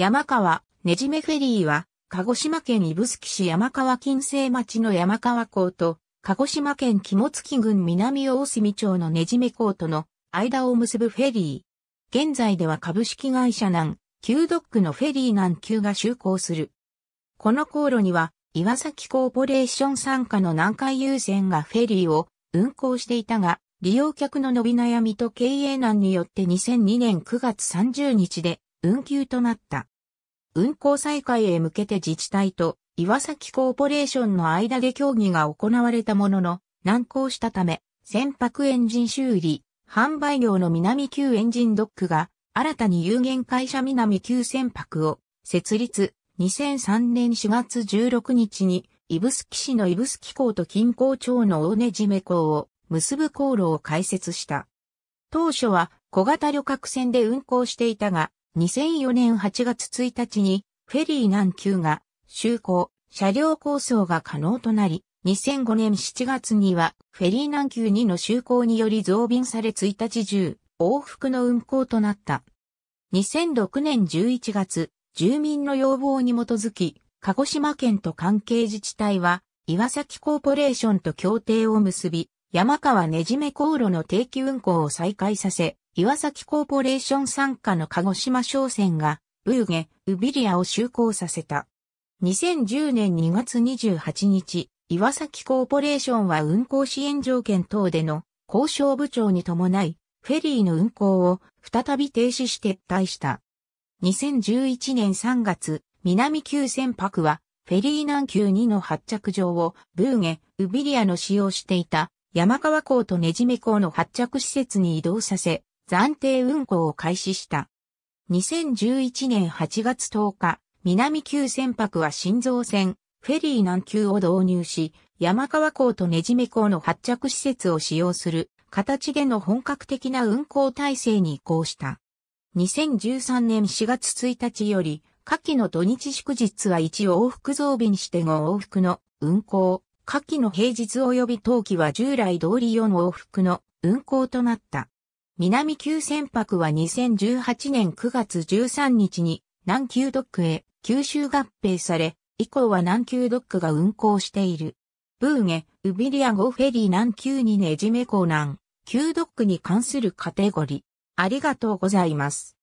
山川、ねじめフェリーは、鹿児島県指宿市山川近世町の山川港と、鹿児島県肝付郡南大隅町のねじめ港との間を結ぶフェリー。現在では株式会社南、旧ドックのフェリー南急が就航する。この航路には、岩崎コーポレーション傘下の南海優先がフェリーを運航していたが、利用客の伸び悩みと経営難によって2002年9月30日で運休となった。運行再開へ向けて自治体と岩崎コーポレーションの間で協議が行われたものの、難航したため、船舶エンジン修理、販売業の南急エンジンドックが、新たに有限会社南急船舶を設立、2003年4月16日に、指宿市の指宿港と近郊町の大根締め港を結ぶ航路を開設した。当初は小型旅客船で運航していたが、2004年8月1日にフェリー南急が就航、車両構想が可能となり、2005年7月にはフェリー南急2の就航により増便され1日中往復の運行となった。2006年11月、住民の要望に基づき、鹿児島県と関係自治体は岩崎コーポレーションと協定を結び、山川ねじめ航路の定期運行を再開させ、岩崎コーポレーション参加の鹿児島商船が、ブーゲ、ウビリアを就航させた。2010年2月28日、岩崎コーポレーションは運航支援条件等での交渉部長に伴い、フェリーの運航を再び停止して撤退した。2011年3月、南急船舶は、フェリー南急2の発着場を、ブーゲ、ウビリアの使用していた、山川港とねじめ港の発着施設に移動させ、暫定運行を開始した。2011年8月10日、南急船舶は新造船、フェリー南急を導入し、山川港とねじめ港の発着施設を使用する形での本格的な運航体制に移行した。2013年4月1日より、夏季の土日祝日は1往復増便して5往復の運航、夏季の平日及び冬季は従来通り4往復の運航となった。南急船舶は2018年9月13日に南急ドックへ九州合併され、以降は南急ドックが運行している。ブーゲ、ウビリアゴフェリー南急にねじめ港南、急ドックに関するカテゴリー。ありがとうございます。